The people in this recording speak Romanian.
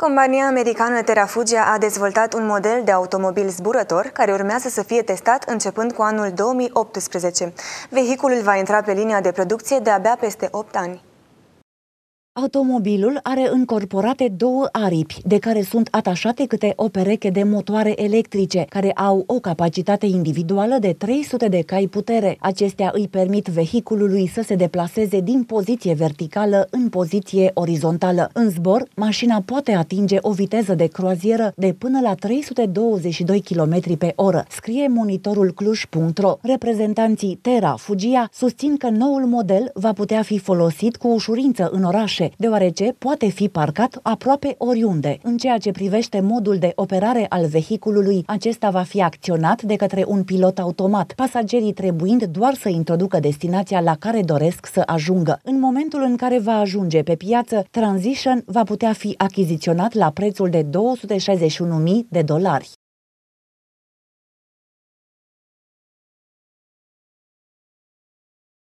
Compania americană Terafugia a dezvoltat un model de automobil zburător care urmează să fie testat începând cu anul 2018. Vehiculul va intra pe linia de producție de abia peste 8 ani. Automobilul are încorporate două aripi, de care sunt atașate câte o pereche de motoare electrice, care au o capacitate individuală de 300 de cai putere. Acestea îi permit vehiculului să se deplaseze din poziție verticală în poziție orizontală. În zbor, mașina poate atinge o viteză de croazieră de până la 322 km pe oră, scrie monitorul cluj.ro. Reprezentanții Terra Fugia susțin că noul model va putea fi folosit cu ușurință în orașe, deoarece poate fi parcat aproape oriunde. În ceea ce privește modul de operare al vehiculului, acesta va fi acționat de către un pilot automat, pasagerii trebuind doar să introducă destinația la care doresc să ajungă. În momentul în care va ajunge pe piață, Transition va putea fi achiziționat la prețul de 261.000 de dolari.